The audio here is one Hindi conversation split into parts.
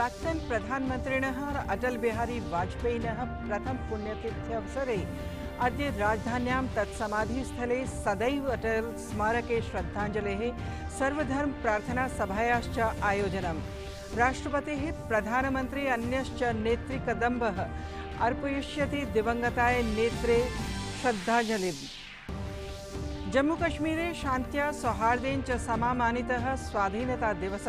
प्राक्तन् प्रधानमन्त्रिणः अटल बिहारी प्रथम पुण्यतिथ्यवसरे अद राजधान्या तत्समाधिस्थले सदैव अटल स्मारके प्रार्थना सभायाच आयोजन राष्ट्रपति प्रधानमंत्री अन्यश्च नेतृकदंब अर्पय दिवंगताय नेत्रे जम्मू कश्मीरे शांत्या सौहार्देन च स्वाधीनता दिवस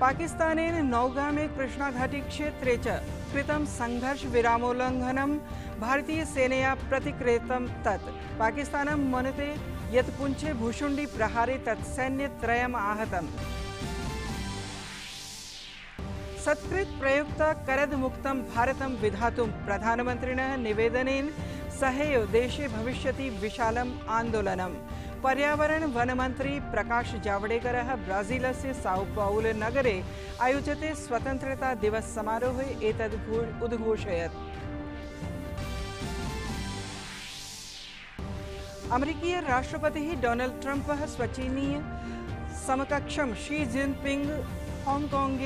पाकिस्तानेन नौगामे कृष्णाघाटी क्षेत्रे च कृतं भारतीय भारतीयसेनया प्रतिकृतं तत् पाकिस्तानं मनुते यत् पुञ्छे भुषुण्डिप्रहारे तत्सैन्यत्रयम् आहतम् सत्कृत प्रयुक्त करद मुक्त भारतं विधातुं प्रधानमन्त्रिणः निवेदनेन सहैव देशे भविष्यति विशालम् आन्दोलनम् पर्यावरण वन मंत्री प्रकाश वनमन्त्री ब्राजील से साउपाउल नगरे स्वतंत्रता दिवस आयोजिते स्वतन्त्रतादिवससमारोहे एतद् उद्घोषयत् राष्ट्रपति डोनाल्ड ट्रंप स्वचीनीय समकक्ष शी हांगकांगे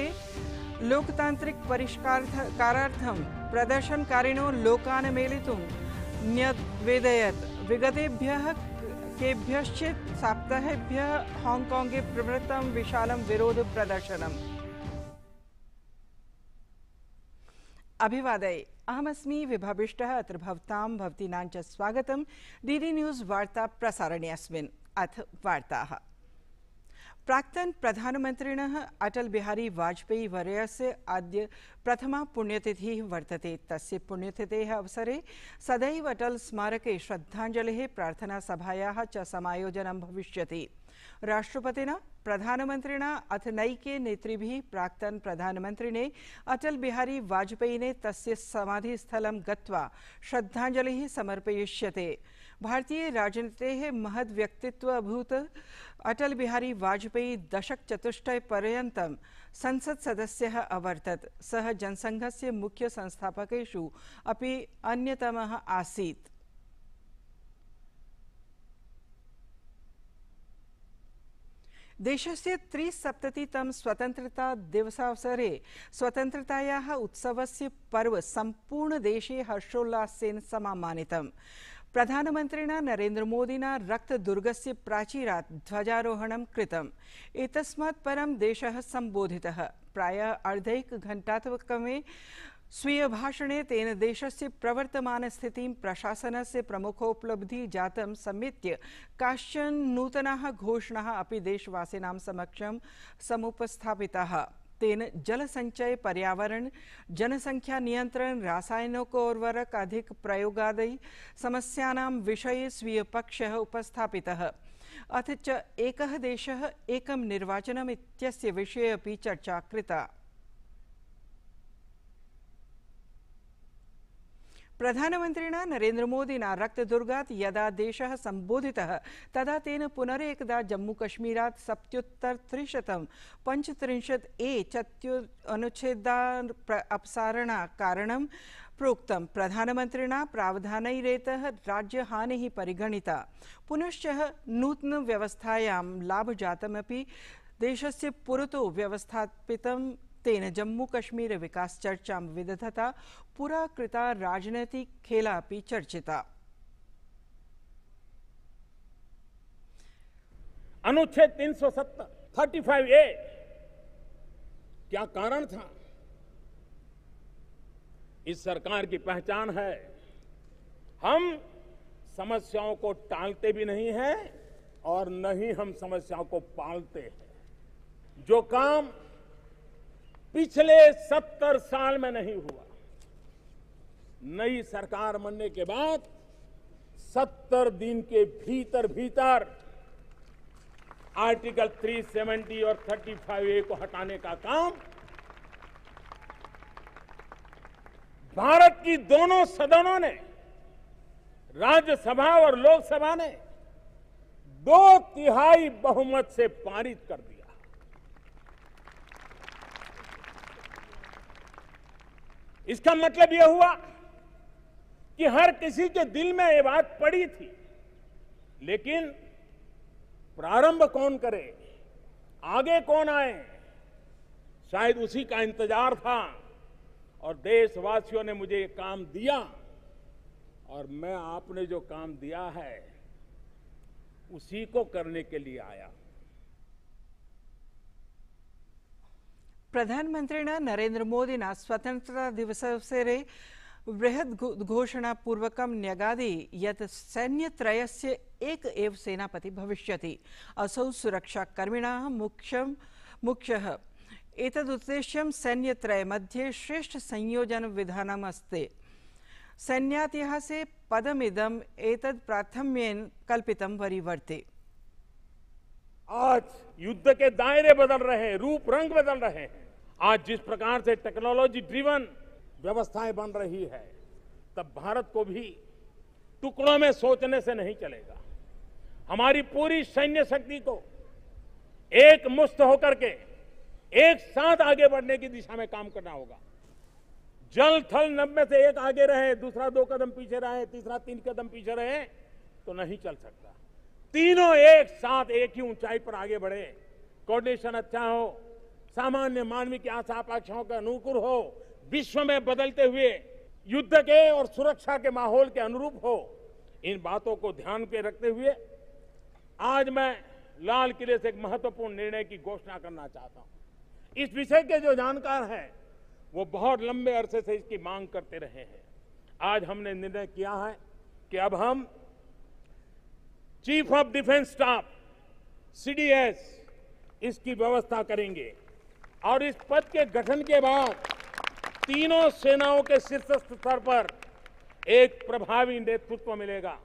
लोकतांत्रिक लोकतान्त्रिकपरिष्कारार्थं प्रदर्शनकारिणों लोकान मेलि न्यवेदयत विगते केभ्यश्चित् सप्ताहेभ्यः हाङ्काङ्गे प्रवृत्तं विशालं विरोधप्रदर्शनम् अभिवादये अहमस्मि विभविष्टः अत्र भवतां भवतीनां च स्वागतं डी डी वार्ता प्रसारणे अस्मिन् अथ वार्ताः प्राक्तन प्रधानमंत्रिण अटल बिहारी वाजपेयी वर्यस्य अद्य प्रथमा पुण्यतिथि वर्तते तस्य पुण्यतिथे अवसरे सदैव अटल स्मारके श्रद्धाञ्जलेः प्रार्थनासभायाः च सोजन भविष्य राष्ट्रपति प्रधानमन्त्रिणा अथ नैके नेतृभिः प्राक्तन प्रधानमन्त्रिणे अटल बिहारी वाजपेयिने तस्य समाधिस्थलं ग्रद्धांजलि समर्पयिष्यते भारतीय राजनीतेः महद व्यक्तित्व अभूत अटल बिहारी वाजपेयी दशक चतुष्टय पर्यत संसद सदस्य अवर्तत जनसंघ से मुख्य संस्थापकेषु अपि अन्यतमः देश देशस्य त्रिसप्ततितम स्वतंत्रता दिवसावसरे स्वतन्त्रतायाः उत्सवस्य पर्व देशे हर्षोल्लासेन समामानितम् प्रधानमन्त्रिणा नरेन्द्रमोदिना रक्तदुर्गस्य प्राचीरात् ध्वजारोहणं कृतम् एतस्मात् परं देशः सम्बोधितः प्रायः अर्धैकघण्टात्मकमे स्वीयभाषणे तेन देशस्य प्रवर्तमानस्थितिं प्रशासनस्य प्रमुखोपलब्धि जातं समेत्य काश्चन नूतनाः घोषणाः अपि देशवासिनां समक्षं समुपस्थापिताः तेन जल संचय पर्यावरण जनसंख्या नियंत्रण रासायनिक उर्वरक अधिक प्रयोगादय समस्यानां विषये स्वीय पक्ष उपस्थापितः अथ च एक देश एक निर्वाचनम् विषय अपि चर्चा कृता प्रधानमन्त्रिणा नरेन्द्रमोदिना रक्तदुर्गात् यदा देशः सम्बोधितः तदा तेन पुनरेकदा जम्मूकश्मीरात् सप्त्युत्तरत्रिशतं पञ्चत्रिंशत् ए चत्यु अनुच्छेदा अपसारणाकारणं प्रोक्तं प्रधानमन्त्रिणा प्रावधानैरेतः राज्यहानिः परिगणिता पुनश्च नूतनव्यवस्थायां लाभजातमपि देशस्य पुरतो व्यवस्थापितं कश्मीर विकास चर्चा विदधता ચર્ચામાં कृता પુરાકૃતા खेला ખેલાપી चर्चिता अनुच्छेद 370 फाइव ए क्या कारण था इस सरकार की पहचान है हम समस्याओं को टालते भी नहीं हैं और न ही हम समस्याओं को पालते हैं जो काम पिछले सत्तर साल में नहीं हुआ नई सरकार बनने के बाद सत्तर दिन के भीतर भीतर आर्टिकल 370 और 35 ए को हटाने का काम भारत की दोनों सदनों ने राज्यसभा और लोकसभा ने दो तिहाई बहुमत से पारित कर दिया इसका मतलब यह हुआ कि हर किसी के दिल में ये बात पड़ी थी लेकिन प्रारंभ कौन करे आगे कौन आए शायद उसी का इंतजार था और देशवासियों ने मुझे ये काम दिया और मैं आपने जो काम दिया है उसी को करने के लिए आया हूं प्रधानमंत्री नरेंद्र मोदी स्वतंत्रता दिवस દિવસાવસરે बृहद घोषणा पूर्वक न्यगादि यत् सैन्यत्रयस्य एक एव सेनापति भविष्य असौ सुरक्षाकर्मी मुख्य मुख्यं मुख्यः एतदुद्देश्यं मध्ये श्रेष्ठ संयोजनविधानमस्ति सैन्यातिहासे पदमिदम् एतद् प्राथम्येन कल्पितं वरीवर्ति आज युद्ध के दायरे बदल रहे हैं रूप रंग बदल रहे हैं आज जिस प्रकार से टेक्नोलॉजी ड्रिवन व्यवस्थाएं बन रही है तब भारत को भी टुकड़ों में सोचने से नहीं चलेगा हमारी पूरी सैन्य शक्ति को एक मुस्त होकर के एक साथ आगे बढ़ने की दिशा में काम करना होगा जल थल नब में से एक आगे रहे दूसरा दो कदम पीछे रहे तीसरा तीन कदम पीछे रहे तो नहीं चल सकता तीनों एक साथ एक ही ऊंचाई पर आगे बढ़े कोऑर्डिनेशन अच्छा हो सामान्य मानवीय की आशा आकांक्षाओं के अनुकूल हो विश्व में बदलते हुए युद्ध के और सुरक्षा के माहौल के अनुरूप हो इन बातों को ध्यान पे रखते हुए आज मैं लाल किले से एक महत्वपूर्ण निर्णय की घोषणा करना चाहता हूं इस विषय के जो जानकार हैं वो बहुत लंबे अरसे से इसकी मांग करते रहे हैं आज हमने निर्णय किया है कि अब हम chief of defence staff CDS इसकी व्यवस्था करेंगे और इस पद के गठन के बाद तीनों सेनाओं के शीर्ष स्तर पर एक प्रभावी नेतृत्व मिलेगा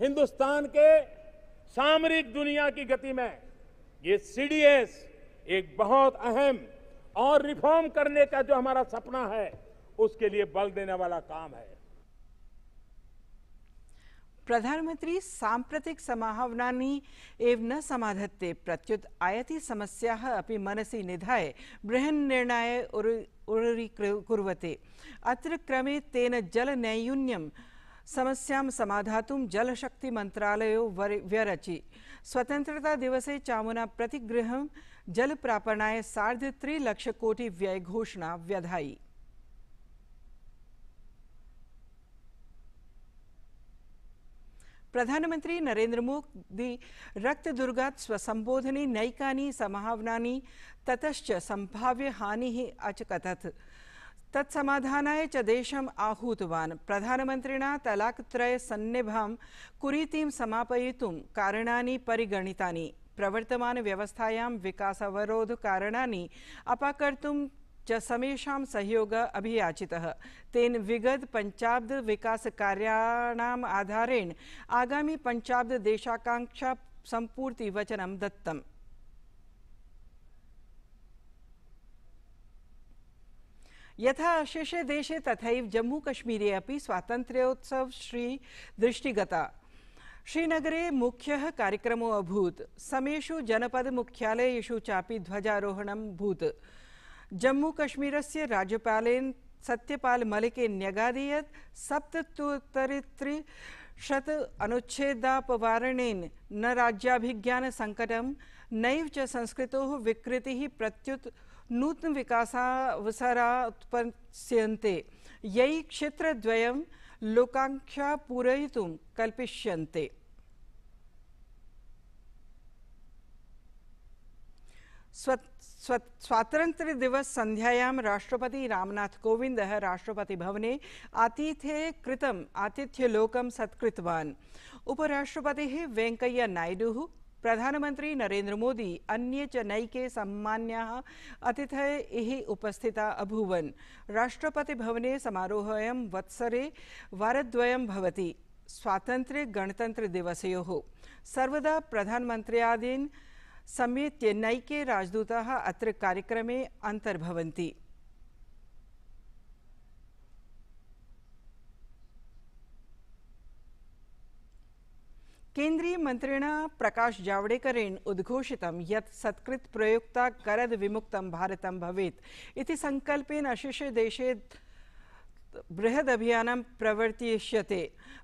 हिंदुस्तान के सामरिक दुनिया की गति में ये सीडीएस एक बहुत अहम और रिफॉर्म करने का जो हमारा सपना है उसके लिए बल देने वाला काम है प्रधानमंत्री सांप्रतिक समाहवनानि एव न समाधत्ते प्रत्युत आयति समस्या अपि मनसि निधाय बृहन् निर्णये उरीकुर्वते अत्र क्रमे तेन जलनैयून्यं समस्यां समाधातुं जलशक्तिमन्त्रालयो व्यरचि स्वतन्त्रतादिवसे चामुना प्रतिगृहं जलप्रापणाय सार्धत्रिलक्षकोटिव्ययघोषणा व्यधायि प्रधानमंत्री नरेंद्र मोदी रक्त दुर्गा స్వసంబోధనే नैका సంభావనాని ततच संभाव्य हानि अचकथत तत्समाधानाय च देशम देशम् आहूतवान् प्रधानमन्त्रिणा तलाकत्रयसन्निभां कुरीतिं समापयितुं कारणानि परिगणितानि प्रवर्तमानव्यवस्थायां कारणानि अपाकर्तुं च सहयोग अभियाचि अभियाचितः तेन विगत पंचाब्द कार्याणाम आधारेण देशाकांक्षा संपूर्ति वचन दत्तम् यथा शेषे देशे तथैव कश्मीरे अपि स्वातन्त्र्योत्सव श्री दृष्टिगता श्रीनगरे मुख्यः कार्यक्रमो अभूत् समेषु जनपदमुख्यालयेषु चापि ध्वजारोहणं भूत् से राज्यपाल सत्यपाल मलिक न्यगादीयत् सप्तत्युत्तरत्रिशत अनुच्छेदापवारणेन न संकट नैव च संस्कृतोः विकृति प्रत्युत नूतनविकासावसरा उत्पत्स्यन्ते ययि क्षेत्रद्वयं लोकांक्षा पूरयितुं कल्पिष्यन्ते स्वत स्वातंत्र दिवस संध्यायां राष्ट्रपति रामनाथ कोविन्दः राष्ट्रपतिभवने आतिथ्ये सत्कृतवान उपराष्ट्रपति वेंकैया नायडू प्रधानमंत्री नरेंद्र मोदी अन्य च नैके सम्मान्याः अतिथयः उपस्थिता राष्ट्रपति भवने समारोहोऽयं वत्सरे वारद्वयं भवति स्वातन्त्र्यगणतन्त्रदिवसयोः सर्वदा प्रधानमन्त्र्यादीन् समे चेन्नैके राजदूताः अत्र कार्यक्रमे अन्तर्भवन्ति केन्द्रीयमन्त्रिणा प्रकाशजावडेकरेण उद्घोषितं यत् करद करदविमुक्तं भारतं भवेत् इति सङ्कल्पेन अशेषे देशे बृहदभियानं प्रवर्तयिष्यते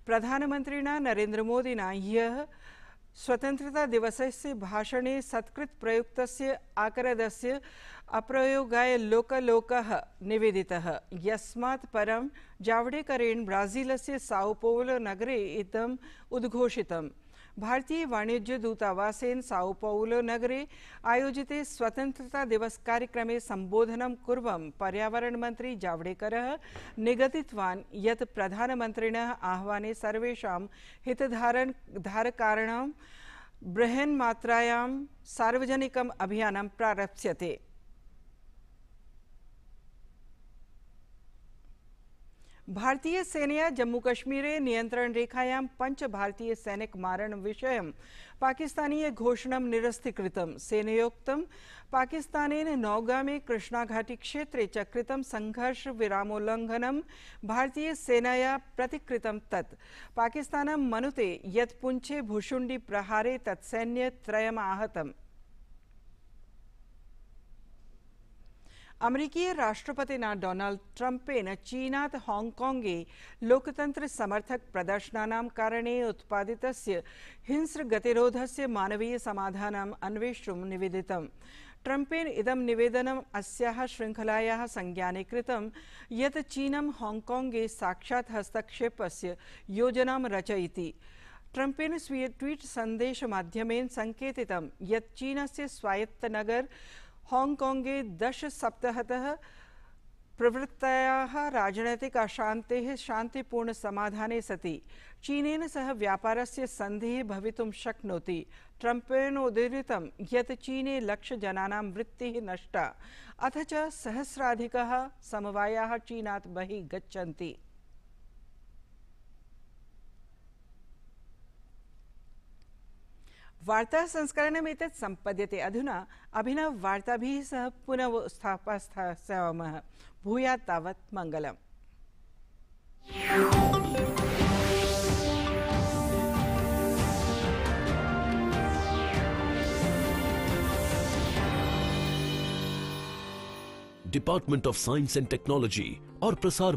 प्रधानमन्त्रिणा नरेन्द्रमोदिना ह्यः सत्कृत प्रयुक्त सत्कृत्प्रयुक्तस्य से अप्रयोगाय लोकलोक निवेदि यस्मा परं जावडेकरेण से साउपोल नगरे इदम उद्घोषितम् ભારતીય વાણિજ્ય દૂતાવાસેન સાઉપૌલો નગરે આયોજિતે સ્વતંત્રતા દિવસ કાર્યક્રમે સંબોધનમ કુર્વમ પર્યાવરણમંત્રી જાવડેકરः નિગદિતવાન યત પ્રધાનમંત્રિણः આહ્વાને સર્વેષાં હિતધારકારणां बृहन्मात्रायां सार्वजनिकम् अभियानं प्रारप्स्यते भारतीय सैन्य जम्मू कश्मीर नियंत्रण रेखायां पंच भारतीय सैनिक मारण विषय पाकिस्तानीय घोषणा निरस्तीकृत सैन्योक्त पाकिस्तान नौगा में कृष्णा घाटी क्षेत्र चकृत संघर्ष विरामोल्लंघन भारतीय सेनाया प्रतिकृत तत् पाकिस्तान मनुते यत्पुंछे भुषुंडी प्रहारे तत्सैन्य आहतम अमेरिकी राष्ट्रपति डोनाल्ड ट्रंपेन चीना हांगकांगे लोकतंत्र समर्थक प्रदर्शना कारण उत्पादित हिंस्र गतिरोध से मानवीय समाधान अन्वेष निवेदित ट्रंपेन इदम निवेदन अस्याह श्रृंखलाया संज्ञाने कृतम यत चीनम हांगकांगे साक्षात हस्तक्षेपस्य योजनाम रचयति ट्रंपेन स्वीय ट्वीट सन्देश मध्यम संकेतितम यत चीनस्य स्वायत्त नगर हांगकांगे दश दशसप्तहतः प्रवृत्तयाः राजनैतिक शांतिपूर्ण समाधाने सति चीनेन सह व्यापार से भवितुं शक्नोति ट्रम्पेणोदीरितं ये चीने लक्षजनानां वृत्ति नष्टा अथ च सहस्राधिकाः चीना चीनात् गच्छन्ति वार्ता संस्करणमेतत् सम्पद्यते अधुना अभिनव अभिनववार्ताभिः सह पुनः भूयात् तावत् मङ्गलम् department of science and technology और प्रसार